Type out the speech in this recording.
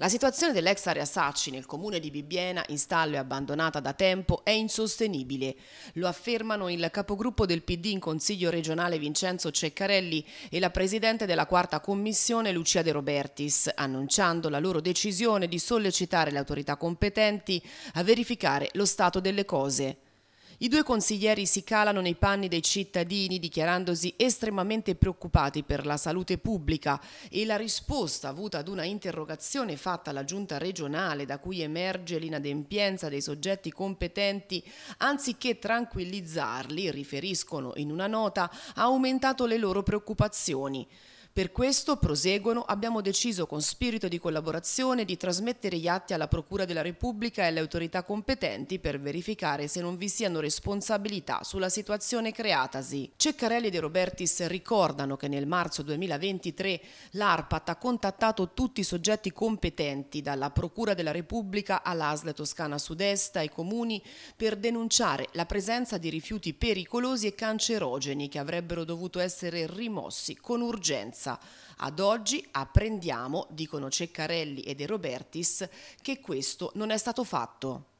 La situazione dell'ex area Sacci nel comune di Bibbiena, in stallo e abbandonata da tempo, è insostenibile. Lo affermano il capogruppo del PD in Consiglio regionale Vincenzo Ceccarelli e la presidente della quarta commissione Lucia De Robertis, annunciando la loro decisione di sollecitare le autorità competenti a verificare lo stato delle cose. I due consiglieri si calano nei panni dei cittadini dichiarandosi estremamente preoccupati per la salute pubblica e la risposta avuta ad una interrogazione fatta alla giunta regionale da cui emerge l'inadempienza dei soggetti competenti, anziché tranquillizzarli, riferiscono in una nota, ha aumentato le loro preoccupazioni. Per questo, proseguono, abbiamo deciso con spirito di collaborazione di trasmettere gli atti alla Procura della Repubblica e alle autorità competenti per verificare se non vi siano responsabilità sulla situazione creatasi. Ceccarelli e De Robertis ricordano che nel marzo 2023 l'ARPAT ha contattato tutti i soggetti competenti dalla Procura della Repubblica all'ASL Toscana Sud-Est ai comuni per denunciare la presenza di rifiuti pericolosi e cancerogeni che avrebbero dovuto essere rimossi con urgenza forza. Ad oggi apprendiamo, dicono Ceccarelli e De Robertis, che questo non è stato fatto.